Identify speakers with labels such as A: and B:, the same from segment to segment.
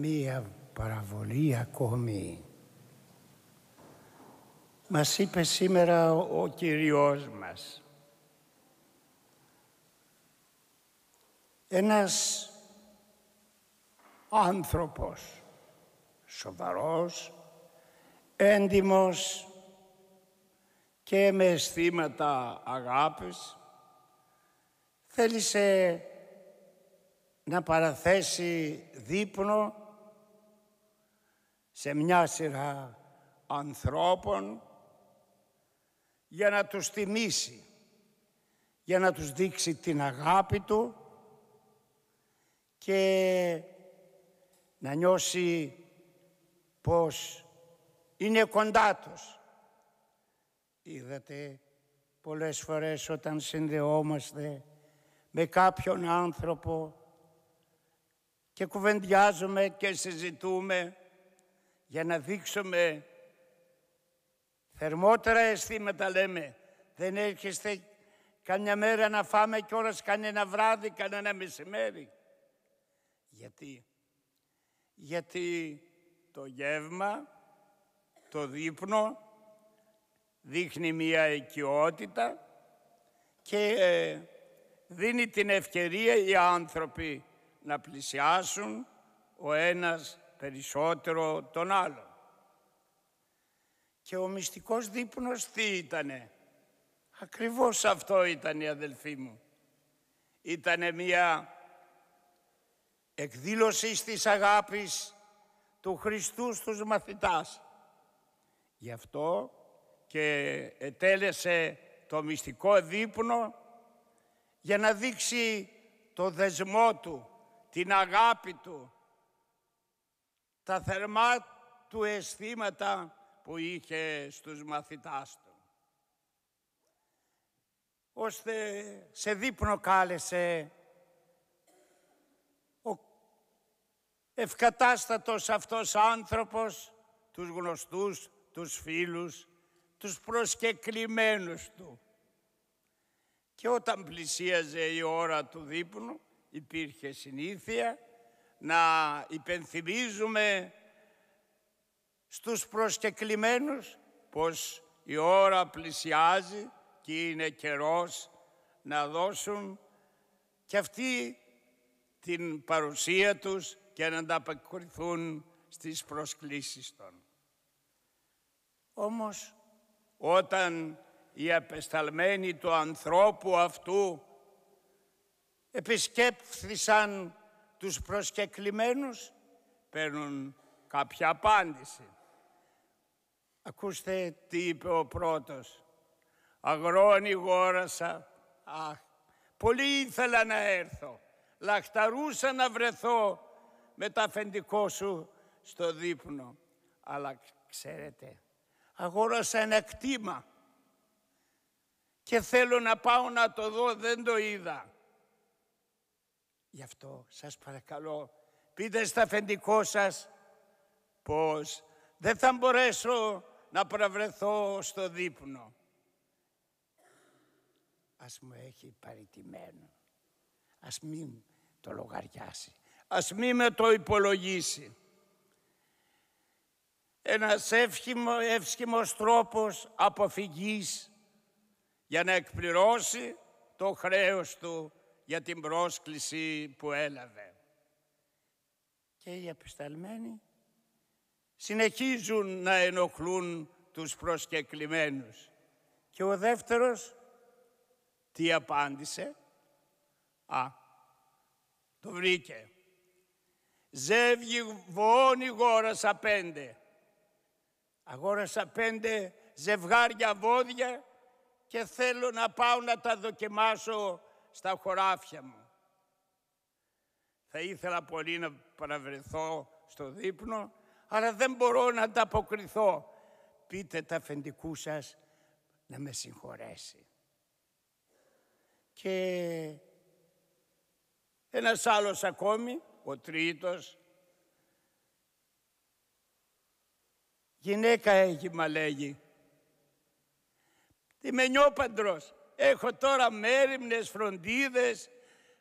A: μία παραβολή ακόμη. Μας είπε σήμερα ο Κυριός μας. Ένας άνθρωπος σοβαρός, έντιμος και με αισθήματα αγάπης θέλησε να παραθέσει δείπνο σε μια σειρά ανθρώπων για να τους θυμίσει, για να τους δείξει την αγάπη του και να νιώσει πως είναι κοντά τους. Είδατε πολλές φορές όταν συνδεόμαστε με κάποιον άνθρωπο και κουβεντιάζουμε και συζητούμε για να δείξουμε θερμότερα αισθήματα λέμε. Δεν έρχεστε καμιά μέρα να φάμε κιόλας κανένα βράδυ, κανένα μεσημέρι. Γιατί. Γιατί το γεύμα, το δείπνο δείχνει μία οικειότητα και ε, δίνει την ευκαιρία οι άνθρωποι να πλησιάσουν ο ένας περισσότερο τον άλλο. Και ο μυστικός δείπνος τι ήτανε. Ακριβώς αυτό ήταν η αδελφή μου. Ήτανε μια εκδήλωση της αγάπης του Χριστού στους μαθητάς. Γι' αυτό και ετέλεσε το μυστικό δείπνο για να δείξει το δεσμό του, την αγάπη του, στα θερμά του αισθήματα που είχε στους μαθητάς του. Ώστε σε δείπνο κάλεσε ο ευκατάστατος αυτός άνθρωπος, τους γνωστούς, τους φίλους, τους προσκεκλημένους του. Και όταν πλησίαζε η ώρα του δείπνου, υπήρχε συνήθεια να υπενθυμίζουμε στους προσκεκλημένους πως η ώρα πλησιάζει και είναι καιρός να δώσουν και αυτοί την παρουσία τους και να ανταποκριθούν στις προσκλήσεις των. Όμως όταν οι απεσταλμένοι του ανθρώπου αυτού επισκέπθησαν τους προσκεκλημένους παίρνουν κάποια απάντηση. Ακούστε τι είπε ο πρώτος. Αγρόνι γόρασα. Αχ, πολύ ήθελα να έρθω. Λαχταρούσα να βρεθώ με τα αφεντικό σου στο δείπνο. Αλλά ξέρετε, αγόρασα ένα κτήμα και θέλω να πάω να το δω, δεν το είδα. Γι' αυτό σας παρακαλώ πείτε στα αφεντικό σας πως δεν θα μπορέσω να προβρεθώ στο δείπνο. Ας μου έχει παρητημένο. Ας μην το λογαριάσει. Ας μην με το υπολογίσει. Ένας εύχημο, εύσχημος τρόπος αποφυγής για να εκπληρώσει το χρέος του για την πρόσκληση που έλαβε. Και οι απεσταλμένοι συνεχίζουν να ενοχλούν τους προσκεκλημένους. Και ο δεύτερος τι απάντησε. Α, το βρήκε. Ζεύγει βοώνει γόρασα πέντε. Αγόρασα πέντε ζευγάρια βόδια και θέλω να πάω να τα δοκιμάσω στα χωράφια μου. Θα ήθελα πολύ να παραβρεθώ στο δείπνο, αλλά δεν μπορώ να τα αποκριθώ Πείτε τα αφεντικού σας να με συγχωρέσει. Και ένας άλλος ακόμη, ο τρίτος, γυναίκα έχει μα λέγει, είμαι νιόπαντρος, Έχω τώρα μέρημνες φροντίδες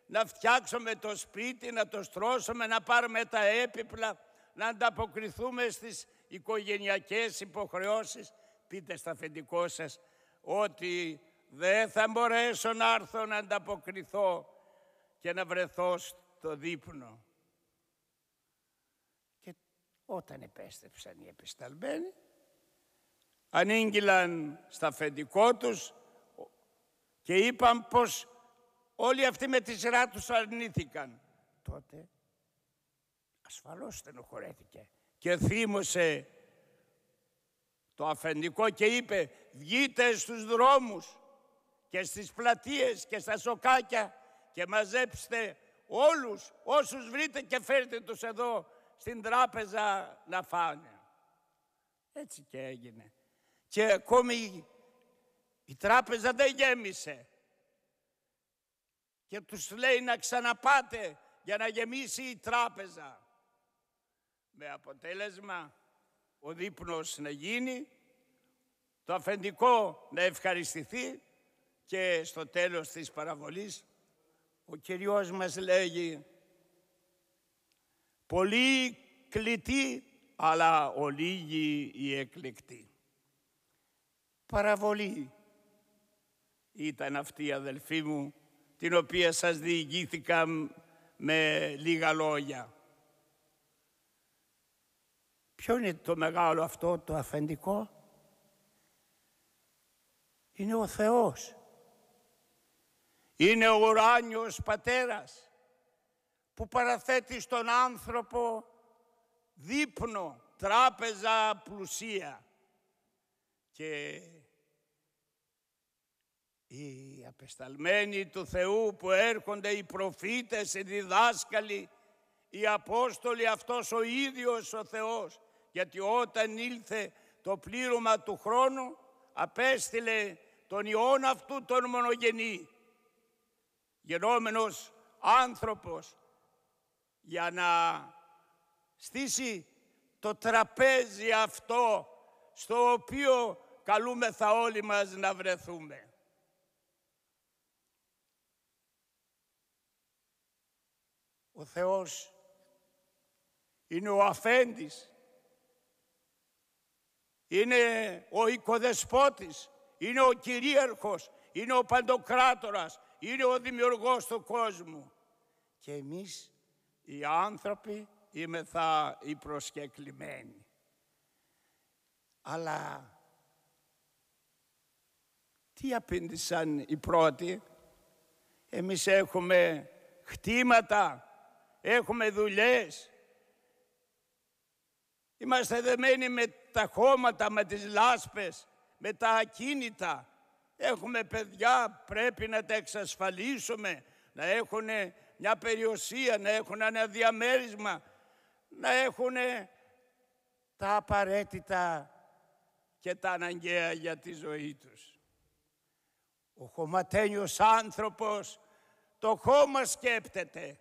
A: να φτιάξουμε το σπίτι, να το στρώσουμε, να πάρουμε τα έπιπλα, να ανταποκριθούμε στις οικογενειακές υποχρεώσεις. Πείτε στα αφεντικό σας ότι δεν θα μπορέσω να έρθω να ανταποκριθώ και να βρεθώ στο δείπνο. Και όταν επέστρεψαν οι επισταλμένοι, ανήγγυλαν στα αφεντικό τους και είπαν πως όλοι αυτοί με τη σειρά τους αρνήθηκαν. Τότε ασφαλώς στενοχωρέθηκε και θύμωσε το αφεντικό και είπε «Βγείτε στους δρόμους και στις πλατείες και στα σοκάκια και μαζέψτε όλους όσους βρείτε και φέρτε τους εδώ στην τράπεζα να φάνε». Έτσι και έγινε. Και ακόμη η τράπεζα δεν γέμισε. Και τους λέει να ξαναπάτε για να γεμίσει η τράπεζα. Με αποτέλεσμα ο δείπνος να γίνει, το αφεντικό να ευχαριστηθεί και στο τέλος της παραβολής ο Κυριός μας λέγει «Πολύ κλητή, αλλά ολίγοι η εκλεκτοί». Παραβολή ήταν αυτή αδελφοί μου, την οποία σας διηγήθηκα με λίγα λόγια. Ποιο είναι το μεγάλο αυτό το αφεντικό. Είναι ο Θεός. Είναι ο ουράνιος πατέρας που παραθέτει στον άνθρωπο δείπνο, τράπεζα, πλουσία. Και οι απεσταλμένοι του Θεού που έρχονται, οι προφήτες, οι διδάσκαλοι, οι Απόστολοι, αυτός ο ίδιος ο Θεός. Γιατί όταν ήλθε το πλήρωμα του χρόνου, απέστειλε τον Υιόν αυτού τον μονογενή, γενόμενος άνθρωπος, για να στήσει το τραπέζι αυτό στο οποίο καλούμεθα όλοι μας να βρεθούμε. ο Θεός είναι ο αφέντης, είναι ο οικοδεσπότης, είναι ο κυρίαρχος, είναι ο παντοκράτορας, είναι ο δημιουργός του κόσμου. Και εμείς οι άνθρωποι είμεθα οι προσκεκλημένοι. Αλλά τι απήντησαν οι πρώτοι. Εμείς έχουμε χτήματα, έχουμε δουλειές. Είμαστε δεμένοι με τα χώματα, με τις λάσπες, με τα ακίνητα. Έχουμε παιδιά, πρέπει να τα εξασφαλίσουμε, να έχουν μια περιουσία, να έχουν ένα διαμέρισμα, να έχουν τα απαραίτητα και τα αναγκαία για τη ζωή τους. Ο χωματένιος άνθρωπος το χώμα σκέπτεται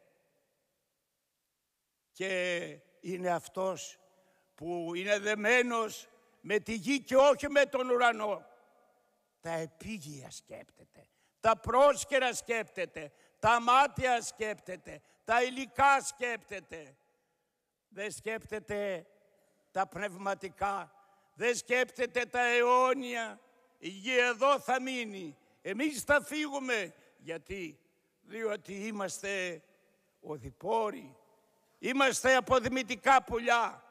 A: και είναι αυτός που είναι δεμένος με τη γη και όχι με τον ουρανό. Τα επίγεια σκέπτεται, τα πρόσκαιρα σκέπτεται, τα μάτια σκέπτεται, τα υλικά σκέπτεται. Δεν σκέπτεται τα πνευματικά, δεν σκέπτεται τα αιώνια. Η γη εδώ θα μείνει, εμείς θα φύγουμε. Γιατί, διότι είμαστε οδηπόροι, Είμαστε αποδημητικά πουλιά.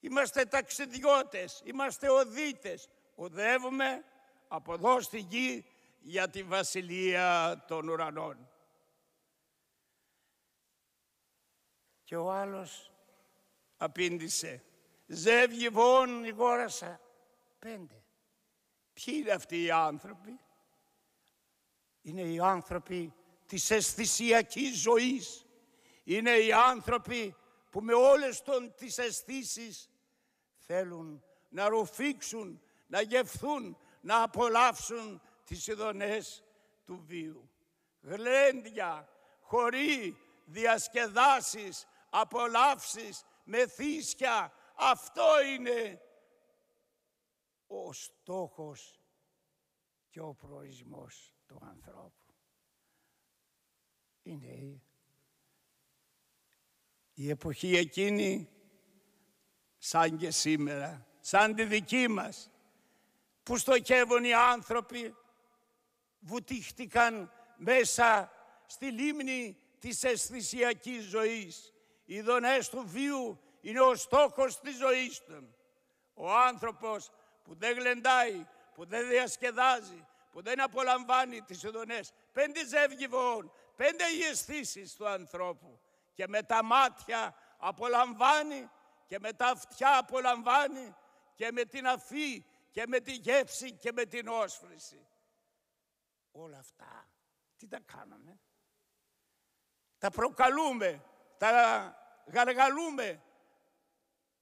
A: Είμαστε ταξιδιώτες, είμαστε οδίτες. Οδεύουμε από εδώ στη γη για τη βασιλεία των ουρανών. Και ο άλλος απήντησε. Ζεύγει βόν η γόρασα. Πέντε. Ποιοι είναι αυτοί οι άνθρωποι. Είναι οι άνθρωποι της αισθησιακής ζωής είναι οι άνθρωποι που με όλες των, τις αισθήσεις θέλουν να ρουφήξουν, να γευθούν, να απολαύσουν τις ειδονές του βίου. Γλέντια, χωρί, διασκεδάσεις, απολαύσεις, μεθύσια. Αυτό είναι ο στόχος και ο προορισμός του ανθρώπου. Είναι η εποχή εκείνη, σαν και σήμερα, σαν τη δική μας, που στοχεύουν οι άνθρωποι, βουτήχτηκαν μέσα στη λίμνη της αισθησιακής ζωής. Οι δονές του βίου είναι ο στόχος της ζωής του. Ο άνθρωπος που δεν γλεντάει, που δεν διασκεδάζει, που δεν απολαμβάνει τις ειδονές. Πέντε ζεύγοι πέντε οι αισθήσεις του ανθρώπου και με τα μάτια απολαμβάνει και με τα αυτιά απολαμβάνει και με την αφή και με τη γεύση και με την όσφρηση. Όλα αυτά τι τα κάνουμε. Τα προκαλούμε, τα γαργαλούμε,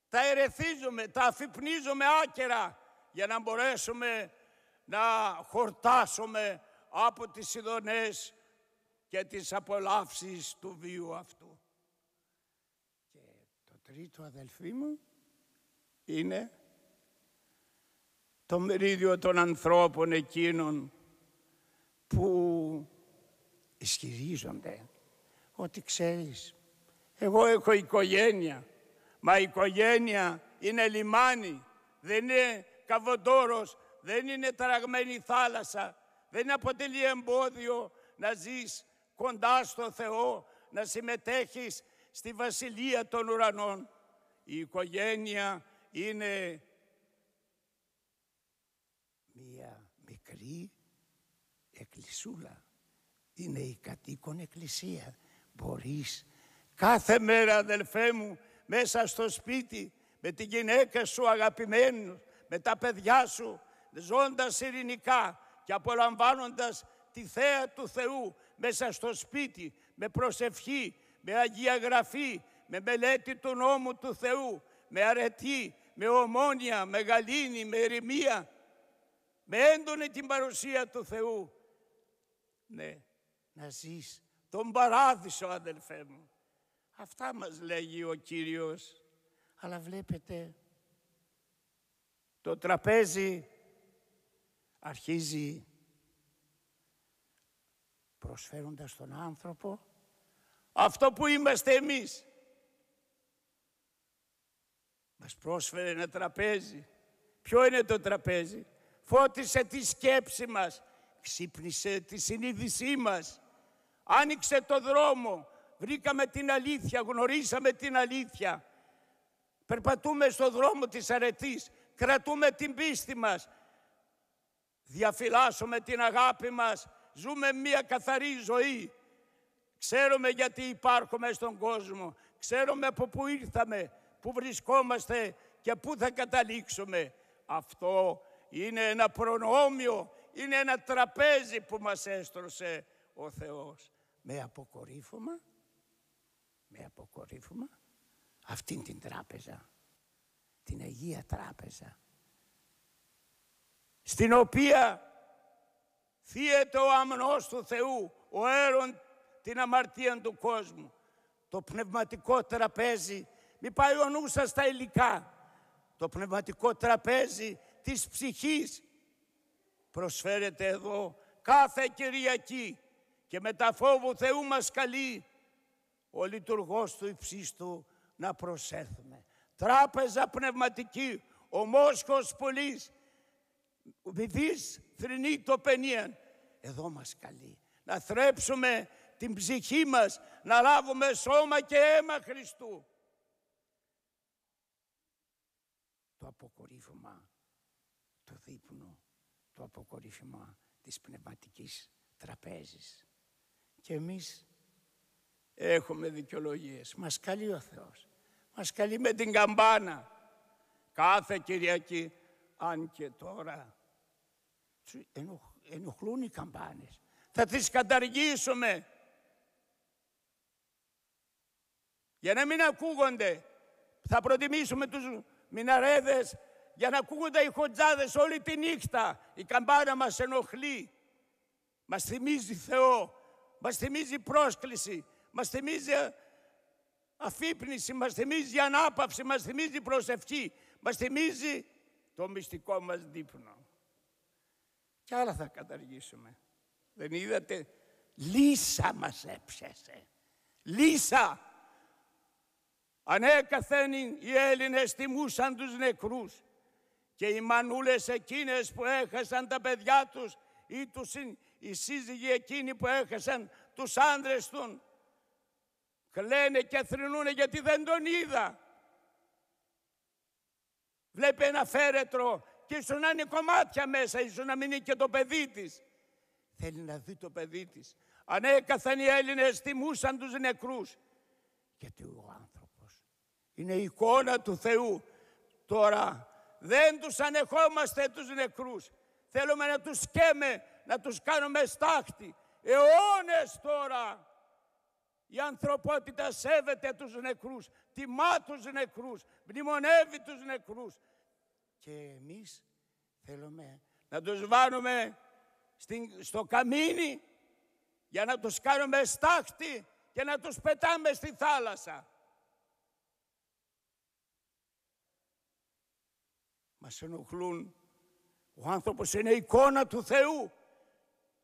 A: τα ερεθίζουμε, τα αφυπνίζουμε άκερα για να μπορέσουμε να χορτάσουμε από τις ειδονές και τις απολαύσεις του βίου αυτού. Και το τρίτο αδελφοί μου είναι το μερίδιο των ανθρώπων εκείνων που ισχυρίζονται ότι ξέρεις εγώ έχω οικογένεια μα η οικογένεια είναι λιμάνι δεν είναι καβοντόρος δεν είναι ταραγμένη θάλασσα δεν αποτελεί εμπόδιο να ζεις κοντά στο Θεό, να συμμετέχεις στη Βασιλεία των Ουρανών. Η οικογένεια είναι μία μικρή εκκλησούλα. Είναι η κατοίκον εκκλησία. Μπορείς κάθε μέρα αδελφέ μου μέσα στο σπίτι με τη γυναίκα σου αγαπημένη, με τα παιδιά σου, ζώντας ειρηνικά και απολαμβάνοντας τη θέα του Θεού μέσα στο σπίτι, με προσευχή, με Αγία Γραφή, με μελέτη του νόμου του Θεού, με αρετή, με ομόνια, με γαλήνη, με ερημία, με έντονη την παρουσία του Θεού. Ναι, να ζεις τον παράδεισο αδελφέ μου. Αυτά μας λέγει ο Κύριος. Αλλά βλέπετε, το τραπέζι αρχίζει προσφέροντας τον άνθρωπο αυτό που είμαστε εμείς. Μας πρόσφερε ένα τραπέζι. Ποιο είναι το τραπέζι. Φώτισε τη σκέψη μας. Ξύπνησε τη συνείδησή μας. Άνοιξε το δρόμο. Βρήκαμε την αλήθεια. Γνωρίσαμε την αλήθεια. Περπατούμε στο δρόμο της αρετής. Κρατούμε την πίστη μας. Διαφυλάσσουμε την αγάπη μας ζούμε μια καθαρή ζωή. Ξέρουμε γιατί υπάρχουμε στον κόσμο. Ξέρουμε από πού ήρθαμε, πού βρισκόμαστε και πού θα καταλήξουμε. Αυτό είναι ένα προνόμιο, είναι ένα τραπέζι που μας έστρωσε ο Θεός. Με αποκορύφωμα, με αποκορύφωμα αυτήν την τράπεζα, την Αγία Τράπεζα, στην οποία Φύεται ο αμνός του Θεού, ο έρων την αμαρτία του κόσμου. Το πνευματικό τραπέζι, μη πάει ο νους σας στα υλικά. Το πνευματικό τραπέζι της ψυχής προσφέρεται εδώ κάθε Κυριακή και με τα φόβου Θεού μας καλεί ο λειτουργός του υψίστου να προσέλθουμε. Τράπεζα πνευματική, ο Μόσχος Βυθείς θρυνή το Εδώ μας καλεί να θρέψουμε την ψυχή μας, να λάβουμε σώμα και αίμα Χριστού. Το αποκορύφωμα του δείπνου, το αποκορύφωμα της πνευματικής τραπέζης. Και εμείς έχουμε δικαιολογίες. Μας καλεί ο Θεός. Μας καλεί με την καμπάνα. Κάθε Κυριακή αν και τώρα ενοχλούν οι καμπάνες. Θα τις καταργήσουμε. Για να μην ακούγονται. Θα προτιμήσουμε τους μιναρέδες για να ακούγονται οι χοντζάδες όλη τη νύχτα. Η καμπάνα μας ενοχλεί. Μας θυμίζει Θεό. Μας θυμίζει πρόσκληση. Μας θυμίζει ε, αφύπνιση. Μας θυμίζει ανάπαυση. Μας θυμίζει προσευχή. Μας θυμίζει το μυστικό μας δείπνο. Κι άλλα θα καταργήσουμε. Δεν είδατε, λύσα μας έψεσε. Λύσα. Ανέκαθεν οι Έλληνες τιμούσαν τους νεκρούς και οι μανούλες εκείνες που έχασαν τα παιδιά τους ή τους, οι σύζυγοι εκείνοι που έχασαν τους άντρες τους, κλαίνε και θρυνούνε γιατί δεν τον είδα βλέπει ένα φέρετρο και ίσως να είναι κομμάτια μέσα, ίσως να μην είναι και το παιδί της. Θέλει να δει το παιδί της. Ανέκαθαν οι Έλληνες τιμούσαν τους νεκρούς. Γιατί ο άνθρωπος είναι η εικόνα του Θεού. Τώρα δεν τους ανεχόμαστε τους νεκρούς. Θέλουμε να τους σκέμε, να τους κάνουμε στάχτη. Αιώνες τώρα η ανθρωπότητα σέβεται τους νεκρούς, τιμά τους νεκρούς, μνημονεύει τους νεκρούς. Και εμείς θέλουμε να τους βάλουμε στο καμίνι για να τους κάνουμε στάχτη και να τους πετάμε στη θάλασσα. Μας ενοχλούν. Ο άνθρωπος είναι εικόνα του Θεού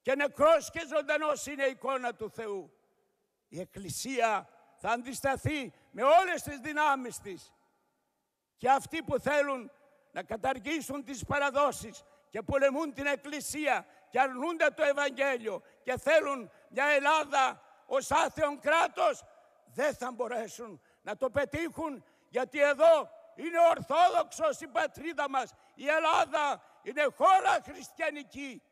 A: και νεκρός και ζωντανός είναι εικόνα του Θεού η Εκκλησία θα αντισταθεί με όλες τις δυνάμεις της. Και αυτοί που θέλουν να καταργήσουν τις παραδόσεις και πολεμούν την Εκκλησία και αρνούνται το Ευαγγέλιο και θέλουν μια Ελλάδα ως άθεον κράτος, δεν θα μπορέσουν να το πετύχουν γιατί εδώ είναι ορθόδοξος η πατρίδα μας. Η Ελλάδα είναι χώρα χριστιανική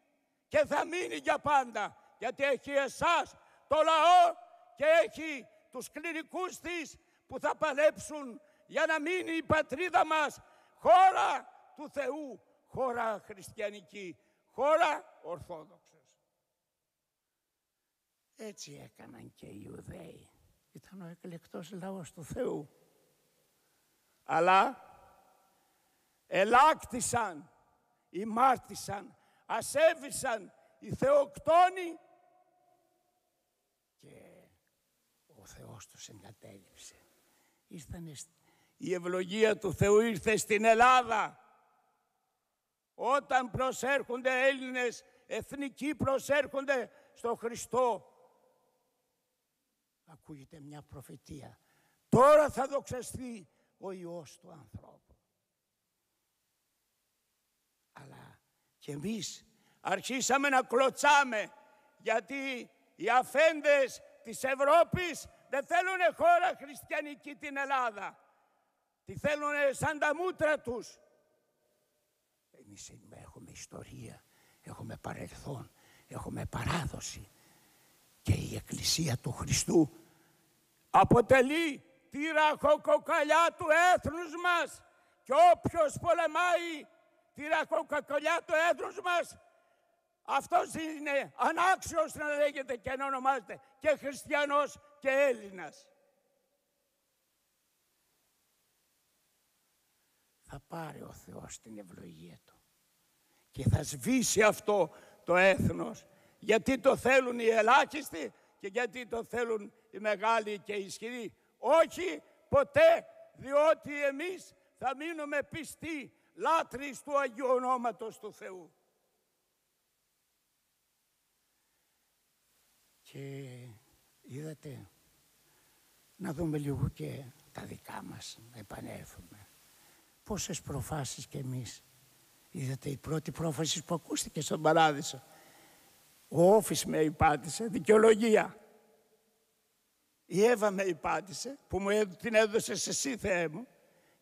A: και θα μείνει για πάντα γιατί έχει εσάς το λαό και έχει τους κληρικούς της που θα παλέψουν για να μείνει η πατρίδα μας χώρα του Θεού, χώρα χριστιανική, χώρα ορθόδοξης. Έτσι έκαναν και οι Ιουδαίοι. Ήταν ο εκλεκτός λαός του Θεού. Αλλά ελάκτησαν, ημάρτησαν, ασέβησαν οι θεοκτόνοι ο Θεός τους εγκατέλειψε. Η ευλογία του Θεού ήρθε στην Ελλάδα. Όταν προσέρχονται Έλληνες, εθνικοί προσέρχονται στο Χριστό. Ακούγεται μια προφητεία. Τώρα θα δοξαστεί ο Υιός του ανθρώπου. Αλλά και εμείς αρχίσαμε να κλωτσάμε γιατί οι αφέντες της Ευρώπης δεν θέλουν χώρα χριστιανική την Ελλάδα. Τη θέλουν σαν τα μούτρα τους. Εμείς έχουμε ιστορία, έχουμε παρελθόν, έχουμε παράδοση. Και η Εκκλησία του Χριστού αποτελεί τη ραχοκοκαλιά του έθνους μας. Και όποιος πολεμάει τη ραχοκοκαλιά του έθνους μας, αυτός είναι ανάξιος να λέγεται και να ονομάζεται και χριστιανός και Έλληνας. Θα πάρει ο Θεός την ευλογία Του και θα σβήσει αυτό το έθνος. Γιατί το θέλουν οι ελάχιστοι και γιατί το θέλουν οι μεγάλοι και οι ισχυροί. Όχι ποτέ, διότι εμείς θα μείνουμε πιστοί λάτρεις του Αγίου Ονόματος του Θεού. Και είδατε να δούμε λίγο και τα δικά μας, να επανέλθουμε. Πόσες προφάσεις κι εμείς. Είδατε η πρώτη πρόφαση που ακούστηκε στον Παράδεισο. Ο Όφης με υπάτησε, δικαιολογία. Η Εύα με υπάτησε, που μου την έδωσε εσύ Θεέ μου.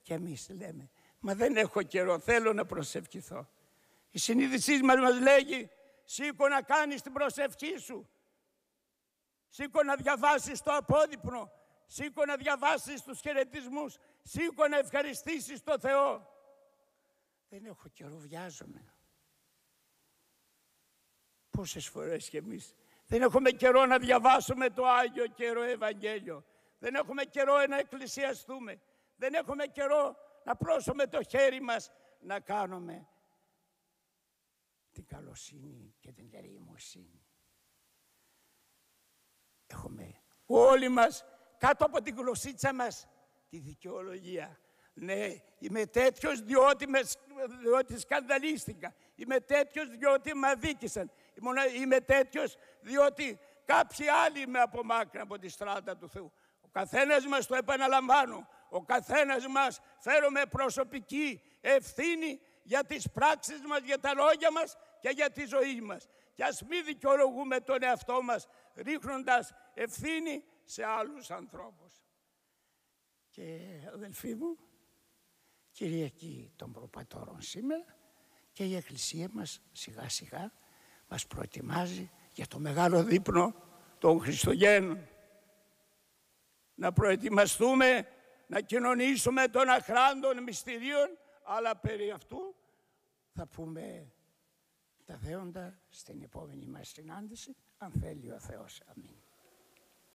A: Και εμείς λέμε, μα δεν έχω καιρό, θέλω να προσευχηθώ. Η συνείδησή μας μας λέγει, σήκω να κάνεις την προσευχή σου. Σήκω να διαβάσεις το απόδειπνο σήκω να διαβάσεις τους χαιρετισμούς, σήκω να ευχαριστήσεις το Θεό. Δεν έχω καιρό, βιάζομαι. Πόσες φορές κι εμείς δεν έχουμε καιρό να διαβάσουμε το Άγιο Καιρό Ευαγγέλιο. Δεν έχουμε καιρό να εκκλησιαστούμε. Δεν έχουμε καιρό να πρόσωμε το χέρι μας να κάνουμε την καλοσύνη και την ερημοσύνη. Έχουμε όλοι μας κάτω από την γλωσσίτσα μας τη δικαιολογία. Ναι, είμαι τέτοιος διότι, διότι σκανδαλίστηκα. Είμαι τέτοιος διότι με αδίκησαν. Είμαι τέτοιος διότι κάποιοι άλλοι με απομάκρυναν από τη στράτα του Θεού. Ο καθένας μας το επαναλαμβάνω. Ο καθένας μας φέρουμε προσωπική ευθύνη για τις πράξεις μας, για τα λόγια μας και για τη ζωή μας. Και ας μην δικαιολογούμε τον εαυτό μας ρίχνοντας ευθύνη σε άλλους ανθρώπους. Και αδελφοί μου, Κυριακή των Προπατώρων σήμερα και η Εκκλησία μας σιγά σιγά μας προετοιμάζει για το μεγάλο δείπνο των Χριστουγέννων. Να προετοιμαστούμε να κοινωνήσουμε των αχράντων μυστηρίων, αλλά περί αυτού θα πούμε τα δέοντα στην επόμενη μας συνάντηση, αν θέλει ο Θεός. Αμήν.